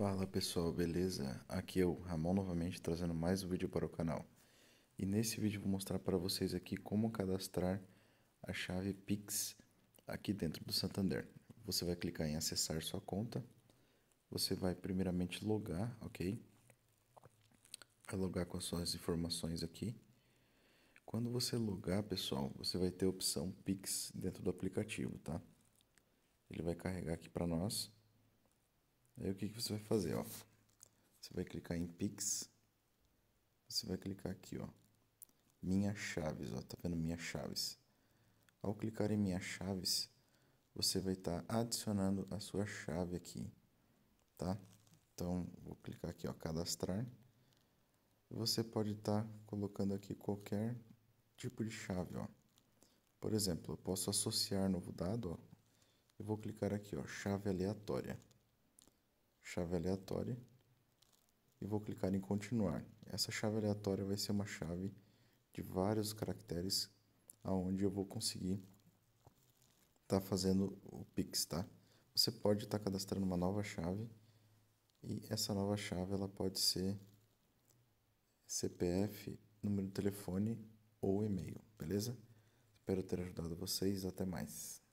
Fala pessoal, beleza? Aqui é o Ramon novamente trazendo mais um vídeo para o canal. E nesse vídeo vou mostrar para vocês aqui como cadastrar a chave Pix aqui dentro do Santander. Você vai clicar em acessar sua conta. Você vai primeiramente logar, ok? Vai logar com as suas informações aqui. Quando você logar, pessoal, você vai ter a opção Pix dentro do aplicativo, tá? Ele vai carregar aqui para nós. Aí o que, que você vai fazer, ó? Você vai clicar em Pix. Você vai clicar aqui, ó. Minhas chaves, ó. Tá vendo minhas chaves? Ao clicar em minhas chaves, você vai estar tá adicionando a sua chave aqui, tá? Então, vou clicar aqui, ó, cadastrar. Você pode estar tá colocando aqui qualquer tipo de chave, ó. Por exemplo, eu posso associar novo dado, ó. Eu vou clicar aqui, ó, chave aleatória chave aleatória e vou clicar em continuar. Essa chave aleatória vai ser uma chave de vários caracteres aonde eu vou conseguir estar tá fazendo o Pix, tá? Você pode estar tá cadastrando uma nova chave e essa nova chave ela pode ser CPF, número de telefone ou e-mail, beleza? Espero ter ajudado vocês, até mais.